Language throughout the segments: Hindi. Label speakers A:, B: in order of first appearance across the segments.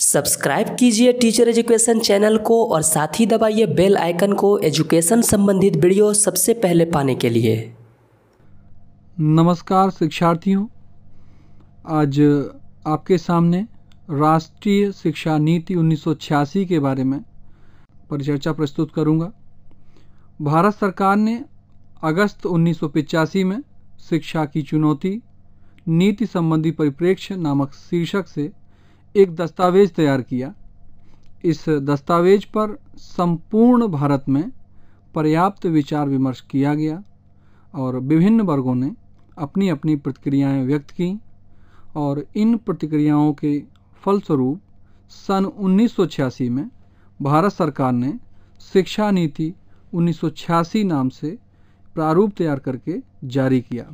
A: सब्सक्राइब कीजिए टीचर एजुकेशन चैनल को और साथ ही दबाइए बेल आइकन को एजुकेशन संबंधित वीडियो सबसे पहले पाने के लिए नमस्कार शिक्षार्थियों आज आपके सामने राष्ट्रीय शिक्षा नीति 1986 के बारे में परिचर्चा प्रस्तुत करूंगा भारत सरकार ने अगस्त उन्नीस में शिक्षा की चुनौती नीति संबंधी परिप्रेक्ष्य नामक शीर्षक से एक दस्तावेज तैयार किया इस दस्तावेज पर संपूर्ण भारत में पर्याप्त विचार विमर्श किया गया और विभिन्न वर्गों ने अपनी अपनी प्रतिक्रियाएं व्यक्त की और इन प्रतिक्रियाओं के फलस्वरूप सन 1986 में भारत सरकार ने शिक्षा नीति 1986 नाम से प्रारूप तैयार करके जारी किया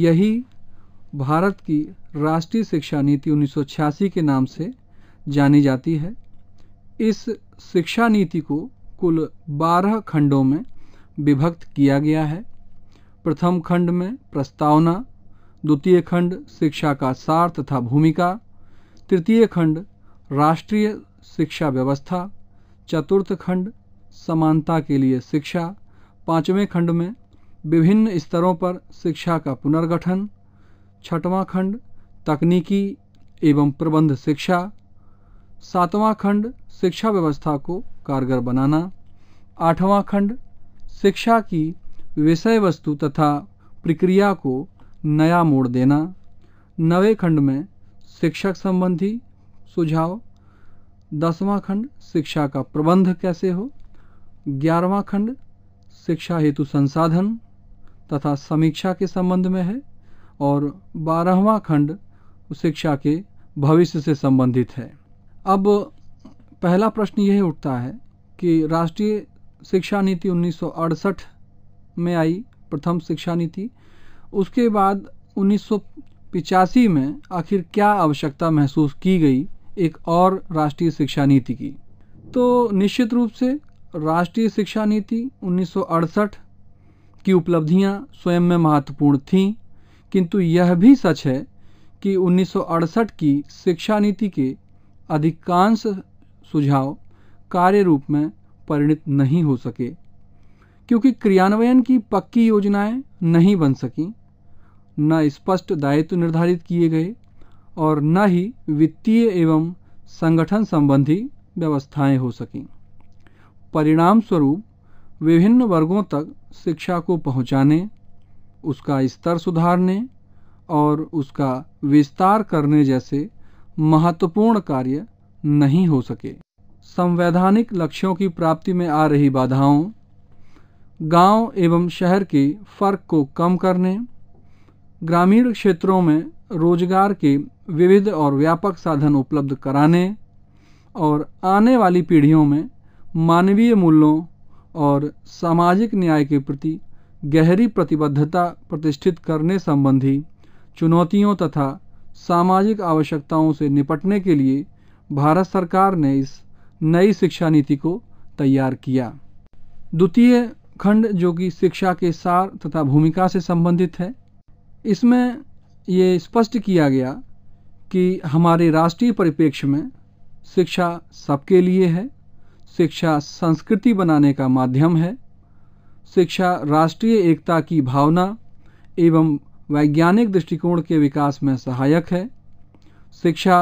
A: यही भारत की राष्ट्रीय शिक्षा नीति 1986 के नाम से जानी जाती है इस शिक्षा नीति को कुल 12 खंडों में विभक्त किया गया है प्रथम खंड में प्रस्तावना द्वितीय खंड शिक्षा का सार तथा भूमिका तृतीय खंड राष्ट्रीय शिक्षा व्यवस्था चतुर्थ खंड समानता के लिए शिक्षा पांचवें खंड में विभिन्न स्तरों पर शिक्षा का पुनर्गठन छठवां खंड तकनीकी एवं प्रबंध शिक्षा सातवां खंड शिक्षा व्यवस्था को कारगर बनाना आठवां खंड शिक्षा की विषय वस्तु तथा प्रक्रिया को नया मोड़ देना नवे खंड में शिक्षक संबंधी सुझाव दसवां खंड शिक्षा का प्रबंध कैसे हो ग्यारहवा खंड शिक्षा हेतु संसाधन तथा समीक्षा के संबंध में है और बारहवा खंड शिक्षा के भविष्य से संबंधित है अब पहला प्रश्न यह उठता है कि राष्ट्रीय शिक्षा नीति 1968 में आई प्रथम शिक्षा नीति उसके बाद उन्नीस में आखिर क्या आवश्यकता महसूस की गई एक और राष्ट्रीय शिक्षा नीति की तो निश्चित रूप से राष्ट्रीय शिक्षा नीति 1968 की उपलब्धियां स्वयं में महत्वपूर्ण थीं किंतु यह भी सच है कि 1968 की शिक्षा नीति के अधिकांश सुझाव कार्य रूप में परिणित नहीं हो सके क्योंकि क्रियान्वयन की पक्की योजनाएं नहीं बन सकी न स्पष्ट दायित्व निर्धारित किए गए और न ही वित्तीय एवं संगठन संबंधी व्यवस्थाएं हो सकें परिणाम स्वरूप विभिन्न वर्गों तक शिक्षा को पहुंचाने उसका स्तर सुधारने और उसका विस्तार करने जैसे महत्वपूर्ण कार्य नहीं हो सके संवैधानिक लक्ष्यों की प्राप्ति में आ रही बाधाओं गांव एवं शहर के फर्क को कम करने ग्रामीण क्षेत्रों में रोजगार के विविध और व्यापक साधन उपलब्ध कराने और आने वाली पीढ़ियों में मानवीय मूल्यों और सामाजिक न्याय के प्रति गहरी प्रतिबद्धता प्रतिष्ठित करने संबंधी चुनौतियों तथा सामाजिक आवश्यकताओं से निपटने के लिए भारत सरकार ने इस नई शिक्षा नीति को तैयार किया द्वितीय खंड जो कि शिक्षा के सार तथा भूमिका से संबंधित है इसमें ये स्पष्ट किया गया कि हमारे राष्ट्रीय परिप्रेक्ष्य में शिक्षा सबके लिए है शिक्षा संस्कृति बनाने का माध्यम है शिक्षा राष्ट्रीय एकता की भावना एवं वैज्ञानिक दृष्टिकोण के विकास में सहायक है शिक्षा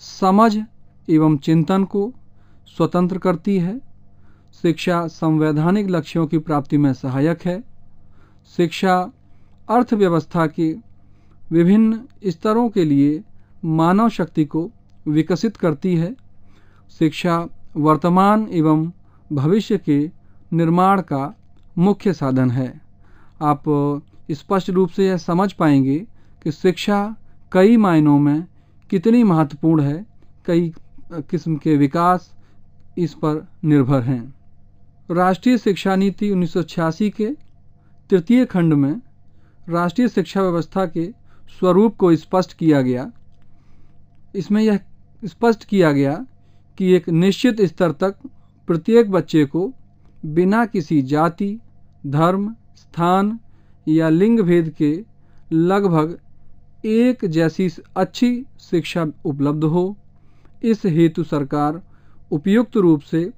A: समझ एवं चिंतन को स्वतंत्र करती है शिक्षा संवैधानिक लक्ष्यों की प्राप्ति में सहायक है शिक्षा अर्थव्यवस्था के विभिन्न स्तरों के लिए मानव शक्ति को विकसित करती है शिक्षा वर्तमान एवं भविष्य के निर्माण का मुख्य साधन है आप स्पष्ट रूप से यह समझ पाएंगे कि शिक्षा कई मायनों में कितनी महत्वपूर्ण है कई किस्म के विकास इस पर निर्भर हैं राष्ट्रीय शिक्षा नीति उन्नीस के तृतीय खंड में राष्ट्रीय शिक्षा व्यवस्था के स्वरूप को स्पष्ट किया गया इसमें यह स्पष्ट किया गया कि एक निश्चित स्तर तक प्रत्येक बच्चे को बिना किसी जाति धर्म स्थान या लिंग भेद के लगभग एक जैसी अच्छी शिक्षा उपलब्ध हो इस हेतु सरकार उपयुक्त रूप से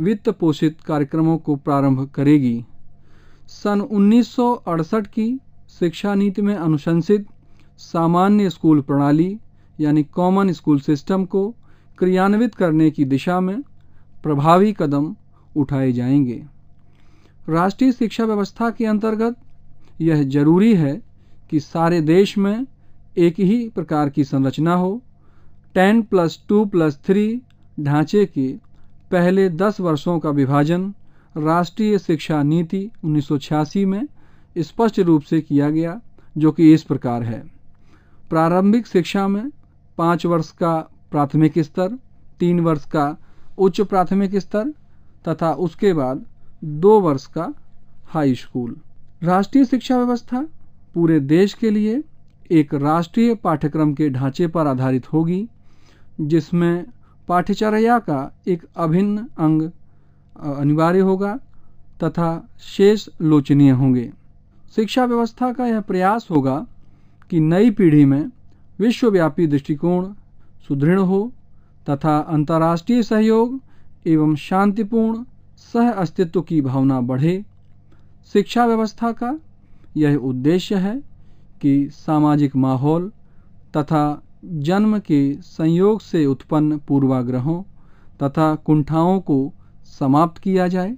A: वित्त पोषित कार्यक्रमों को प्रारंभ करेगी सन 1968 की शिक्षा नीति में अनुशंसित सामान्य स्कूल प्रणाली यानी कॉमन स्कूल सिस्टम को क्रियान्वित करने की दिशा में प्रभावी कदम उठाए जाएंगे राष्ट्रीय शिक्षा व्यवस्था के अंतर्गत यह जरूरी है कि सारे देश में एक ही प्रकार की संरचना हो ten plus two plus three ढांचे के पहले दस वर्षों का विभाजन राष्ट्रीय शिक्षा नीति 1986 में स्पष्ट रूप से किया गया जो कि इस प्रकार है प्रारंभिक शिक्षा में पाँच वर्ष का प्राथमिक स्तर तीन वर्ष का उच्च प्राथमिक स्तर तथा उसके बाद दो वर्ष का हाई स्कूल राष्ट्रीय शिक्षा व्यवस्था पूरे देश के लिए एक राष्ट्रीय पाठ्यक्रम के ढांचे पर आधारित होगी जिसमें पाठ्यचर्या का एक अभिन्न अंग अनिवार्य होगा तथा शेष लोचनीय होंगे शिक्षा व्यवस्था का यह प्रयास होगा कि नई पीढ़ी में विश्वव्यापी दृष्टिकोण सुदृढ़ हो तथा अंतर्राष्ट्रीय सहयोग एवं शांतिपूर्ण सह अस्तित्व की भावना बढ़े शिक्षा व्यवस्था का यह उद्देश्य है कि सामाजिक माहौल तथा जन्म के संयोग से उत्पन्न पूर्वाग्रहों तथा कुंठाओं को समाप्त किया जाए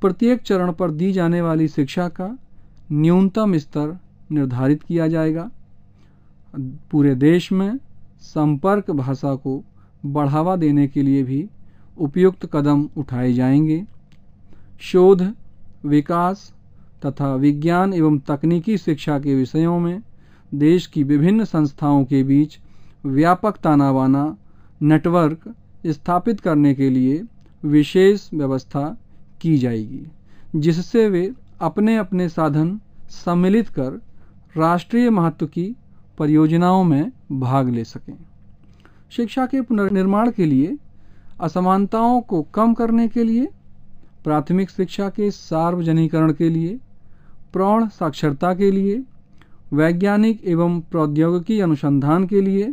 A: प्रत्येक चरण पर दी जाने वाली शिक्षा का न्यूनतम स्तर निर्धारित किया जाएगा पूरे देश में संपर्क भाषा को बढ़ावा देने के लिए भी उपयुक्त कदम उठाए जाएंगे शोध विकास तथा विज्ञान एवं तकनीकी शिक्षा के विषयों में देश की विभिन्न संस्थाओं के बीच व्यापक तानाबाना नेटवर्क स्थापित करने के लिए विशेष व्यवस्था की जाएगी जिससे वे अपने अपने साधन सम्मिलित कर राष्ट्रीय महत्व की परियोजनाओं में भाग ले सकें शिक्षा के पुनर्निर्माण के लिए असमानताओं को कम करने के लिए प्राथमिक शिक्षा के सार्वजनिकरण के लिए प्रौढ़ साक्षरता के लिए वैज्ञानिक एवं प्रौद्योगिकी अनुसंधान के लिए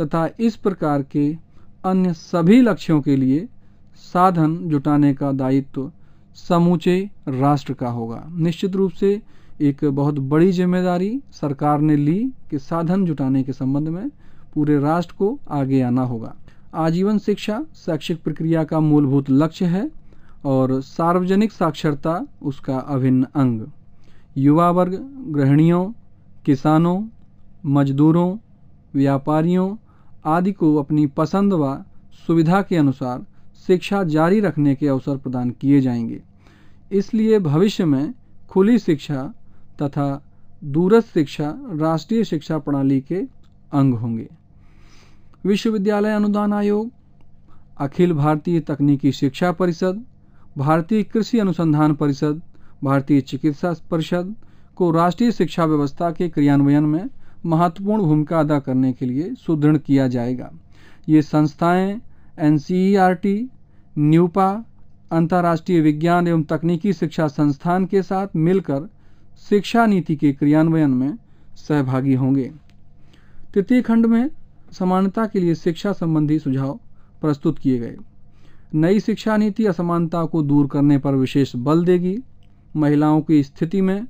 A: तथा इस प्रकार के अन्य सभी लक्ष्यों के लिए साधन जुटाने का दायित्व समूचे राष्ट्र का होगा निश्चित रूप से एक बहुत बड़ी जिम्मेदारी सरकार ने ली कि साधन जुटाने के संबंध में पूरे राष्ट्र को आगे आना होगा आजीवन शिक्षा शैक्षिक प्रक्रिया का मूलभूत लक्ष्य है और सार्वजनिक साक्षरता उसका अभिन्न अंग युवा वर्ग गृहणियों किसानों मजदूरों व्यापारियों आदि को अपनी पसंद व सुविधा के अनुसार शिक्षा जारी रखने के अवसर प्रदान किए जाएंगे इसलिए भविष्य में खुली शिक्षा तथा दूरस्थ शिक्षा राष्ट्रीय शिक्षा प्रणाली के अंग होंगे विश्वविद्यालय अनुदान आयोग अखिल भारतीय तकनीकी शिक्षा परिषद भारतीय कृषि अनुसंधान परिषद भारतीय चिकित्सा परिषद को राष्ट्रीय शिक्षा व्यवस्था के क्रियान्वयन में महत्वपूर्ण भूमिका अदा करने के लिए सुदृढ़ किया जाएगा ये संस्थाएं एन न्यूपा अंतर्राष्ट्रीय विज्ञान एवं तकनीकी शिक्षा संस्थान के साथ मिलकर शिक्षा नीति के क्रियान्वयन में सहभागी होंगे तृतीय खंड में समानता के लिए शिक्षा संबंधी सुझाव प्रस्तुत किए गए नई शिक्षा नीति असमानता को दूर करने पर विशेष बल देगी महिलाओं की स्थिति में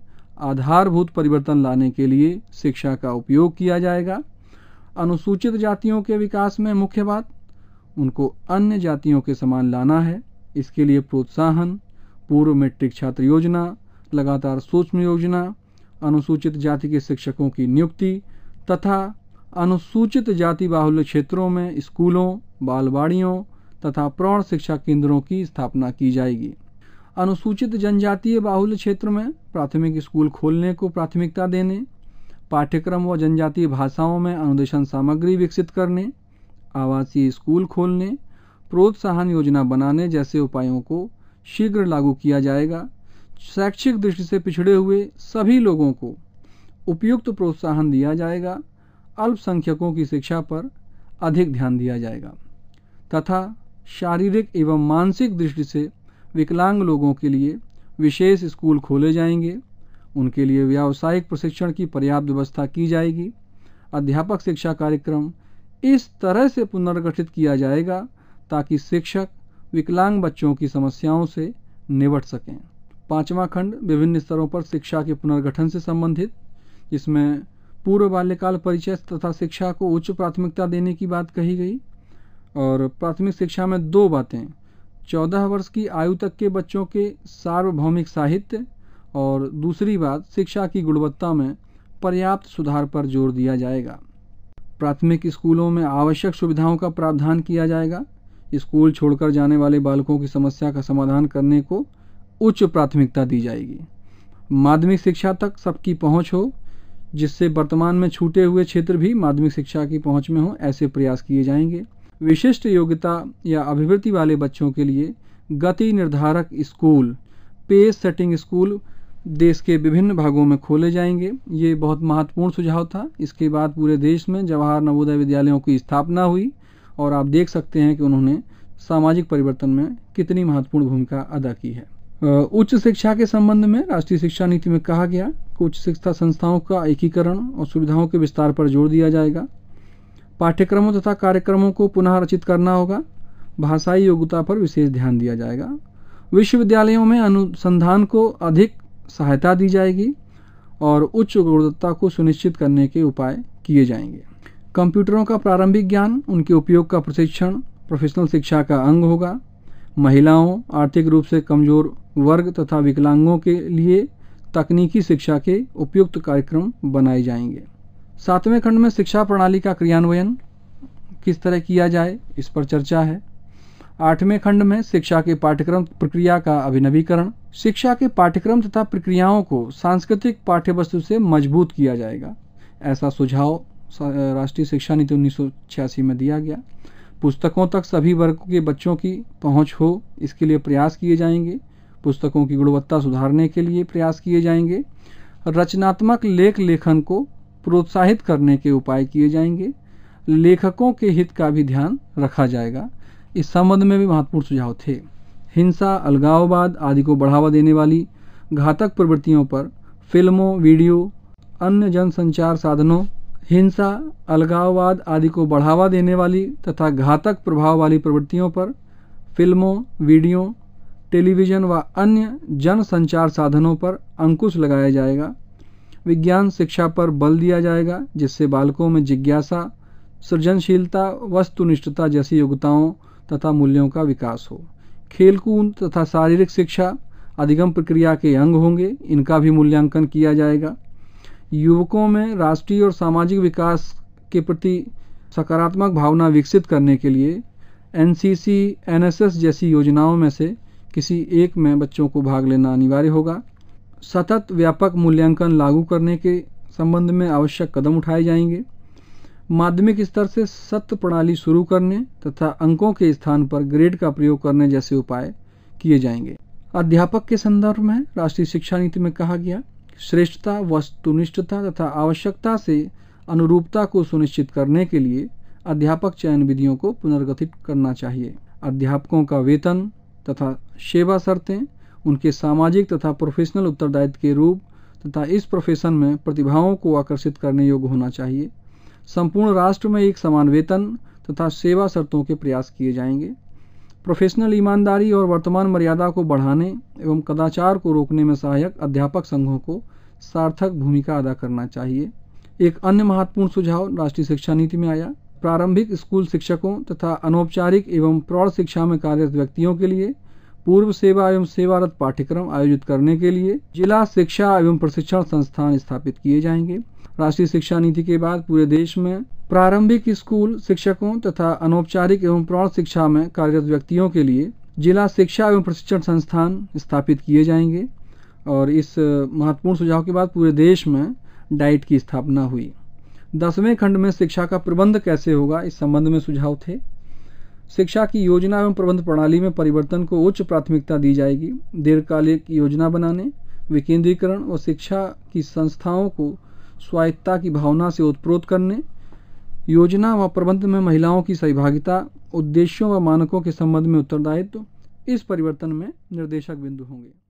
A: आधारभूत परिवर्तन लाने के लिए शिक्षा का उपयोग किया जाएगा अनुसूचित जातियों के विकास में मुख्य बात उनको अन्य जातियों के समान लाना है इसके लिए प्रोत्साहन पूर्व मैट्रिक छात्र योजना लगातार सूक्ष्म योजना अनुसूचित जाति के शिक्षकों की नियुक्ति तथा अनुसूचित जाति बाहुल्य क्षेत्रों में स्कूलों बालवाड़ियों तथा प्रौढ़ शिक्षा केंद्रों की स्थापना की जाएगी अनुसूचित जनजातीय बाहुल्य क्षेत्र में प्राथमिक स्कूल खोलने को प्राथमिकता देने पाठ्यक्रम व जनजातीय भाषाओं में अनुदेशन सामग्री विकसित करने आवासीय स्कूल खोलने प्रोत्साहन योजना बनाने जैसे उपायों को शीघ्र लागू किया जाएगा शैक्षिक दृष्टि से पिछड़े हुए सभी लोगों को उपयुक्त प्रोत्साहन दिया जाएगा अल्पसंख्यकों की शिक्षा पर अधिक ध्यान दिया जाएगा तथा शारीरिक एवं मानसिक दृष्टि से विकलांग लोगों के लिए विशेष स्कूल खोले जाएंगे उनके लिए व्यावसायिक प्रशिक्षण की पर्याप्त व्यवस्था की जाएगी अध्यापक शिक्षा कार्यक्रम इस तरह से पुनर्गठित किया जाएगा ताकि शिक्षक विकलांग बच्चों की समस्याओं से निपट सकें पाँचवा खंड विभिन्न स्तरों पर शिक्षा के पुनर्गठन से संबंधित इसमें पूर्व बाल्यकाल परिचय तथा शिक्षा को उच्च प्राथमिकता देने की बात कही गई और प्राथमिक शिक्षा में दो बातें चौदह वर्ष की आयु तक के बच्चों के सार्वभौमिक साहित्य और दूसरी बात शिक्षा की गुणवत्ता में पर्याप्त सुधार पर जोर दिया जाएगा प्राथमिक स्कूलों में आवश्यक सुविधाओं का प्रावधान किया जाएगा स्कूल छोड़कर जाने वाले बालकों की समस्या का समाधान करने को उच्च प्राथमिकता दी जाएगी माध्यमिक शिक्षा तक सबकी पहुंच हो जिससे वर्तमान में छूटे हुए क्षेत्र भी माध्यमिक शिक्षा की पहुंच में हों ऐसे प्रयास किए जाएंगे विशिष्ट योग्यता या अभिवृत्ति वाले बच्चों के लिए गति निर्धारक स्कूल पे सेटिंग स्कूल देश के विभिन्न भागों में खोले जाएंगे ये बहुत महत्वपूर्ण सुझाव था इसके बाद पूरे देश में जवाहर नवोदय विद्यालयों की स्थापना हुई और आप देख सकते हैं कि उन्होंने सामाजिक परिवर्तन में कितनी महत्वपूर्ण भूमिका अदा की है उच्च शिक्षा के संबंध में राष्ट्रीय शिक्षा नीति में कहा गया को उच्च शिक्षा संस्थाओं का एकीकरण और सुविधाओं के विस्तार पर जोर दिया जाएगा पाठ्यक्रमों तथा कार्यक्रमों को पुनः रचित करना होगा भाषाई योग्यता पर विशेष ध्यान दिया जाएगा विश्वविद्यालयों में अनुसंधान को अधिक सहायता दी जाएगी और उच्च गुणवत्ता को सुनिश्चित करने के उपाय किए जाएंगे कंप्यूटरों का प्रारंभिक ज्ञान उनके उपयोग का प्रशिक्षण प्रोफेशनल शिक्षा का अंग होगा महिलाओं आर्थिक रूप से कमज़ोर वर्ग तथा विकलांगों के लिए तकनीकी शिक्षा के उपयुक्त कार्यक्रम बनाए जाएंगे सातवें खंड में शिक्षा प्रणाली का क्रियान्वयन किस तरह किया जाए इस पर चर्चा है आठवें खंड में शिक्षा के पाठ्यक्रम प्रक्रिया का अभिनवीकरण शिक्षा के पाठ्यक्रम तथा प्रक्रियाओं को सांस्कृतिक पाठ्य वस्तु से मजबूत किया जाएगा ऐसा सुझाव राष्ट्रीय शिक्षा नीति उन्नीस में दिया गया पुस्तकों तक सभी वर्ग के बच्चों की पहुंच हो इसके लिए प्रयास किए जाएंगे पुस्तकों की गुणवत्ता सुधारने के लिए प्रयास किए जाएंगे रचनात्मक लेख लेखन को प्रोत्साहित करने के उपाय किए जाएंगे लेखकों के हित का भी ध्यान रखा जाएगा इस संबंध में भी महत्वपूर्ण सुझाव थे हिंसा अलगाववाद आदि को बढ़ावा देने वाली घातक प्रवृत्तियों पर फिल्मों वीडियो अन्य जनसंचार साधनों हिंसा अलगाववाद आदि को बढ़ावा देने वाली तथा घातक प्रभाव वाली प्रवृत्तियों पर फिल्मों वीडियो टेलीविज़न व अन्य जन संचार साधनों पर अंकुश लगाया जाएगा विज्ञान शिक्षा पर बल दिया जाएगा जिससे बालकों में जिज्ञासा सृजनशीलता वस्तुनिष्ठता जैसी योग्यताओं तथा मूल्यों का विकास हो खेलकूद तथा शारीरिक शिक्षा अधिगम प्रक्रिया के अंग होंगे इनका भी मूल्यांकन किया जाएगा युवकों में राष्ट्रीय और सामाजिक विकास के प्रति सकारात्मक भावना विकसित करने के लिए एनसीसी एनएसएस जैसी योजनाओं में से किसी एक में बच्चों को भाग लेना अनिवार्य होगा सतत व्यापक मूल्यांकन लागू करने के संबंध में आवश्यक कदम उठाए जाएंगे माध्यमिक स्तर से सत्य प्रणाली शुरू करने तथा अंकों के स्थान पर ग्रेड का प्रयोग करने जैसे उपाय किए जाएंगे अध्यापक के संदर्भ में राष्ट्रीय शिक्षा नीति में कहा गया श्रेष्ठता वस्तुनिष्ठता तथा आवश्यकता से अनुरूपता को सुनिश्चित करने के लिए अध्यापक चयन विधियों को पुनर्गठित करना चाहिए अध्यापकों का वेतन तथा सेवा शर्तें उनके सामाजिक तथा प्रोफेशनल उत्तरदायित्व के रूप तथा इस प्रोफेशन में प्रतिभाओं को आकर्षित करने योग्य होना चाहिए संपूर्ण राष्ट्र में एक समान वेतन तथा सेवा शर्तों के प्रयास किए जाएंगे प्रोफेशनल ईमानदारी और वर्तमान मर्यादा को बढ़ाने एवं कदाचार को रोकने में सहायक अध्यापक संघों को सार्थक भूमिका अदा करना चाहिए एक अन्य महत्वपूर्ण सुझाव राष्ट्रीय शिक्षा नीति में आया प्रारंभिक स्कूल शिक्षकों तथा अनौपचारिक एवं प्रौढ़ शिक्षा में कार्यरत व्यक्तियों के लिए पूर्व सेवा एवं सेवारत पाठ्यक्रम आयोजित करने के लिए जिला शिक्षा एवं प्रशिक्षण संस्थान स्थापित किए जाएंगे राष्ट्रीय शिक्षा नीति के बाद पूरे देश में प्रारंभिक स्कूल शिक्षकों तथा अनौपचारिक एवं प्रौढ़ शिक्षा में कार्यरत व्यक्तियों के लिए जिला शिक्षा एवं प्रशिक्षण संस्थान स्थापित किए जाएंगे और इस महत्वपूर्ण सुझाव के बाद पूरे देश में डाइट की स्थापना हुई दसवें खंड में शिक्षा का प्रबंध कैसे होगा इस संबंध में सुझाव थे शिक्षा की योजना एवं प्रबंध प्रणाली में परिवर्तन को उच्च प्राथमिकता दी जाएगी दीर्घकालिक योजना बनाने विकेंद्रीकरण और शिक्षा की संस्थाओं को स्वायत्तता की भावना से उत्प्रोत करने योजना व प्रबंध में महिलाओं की सहभागिता उद्देश्यों व मानकों के संबंध में उत्तरदायित्व तो इस परिवर्तन में निर्देशक बिंदु होंगे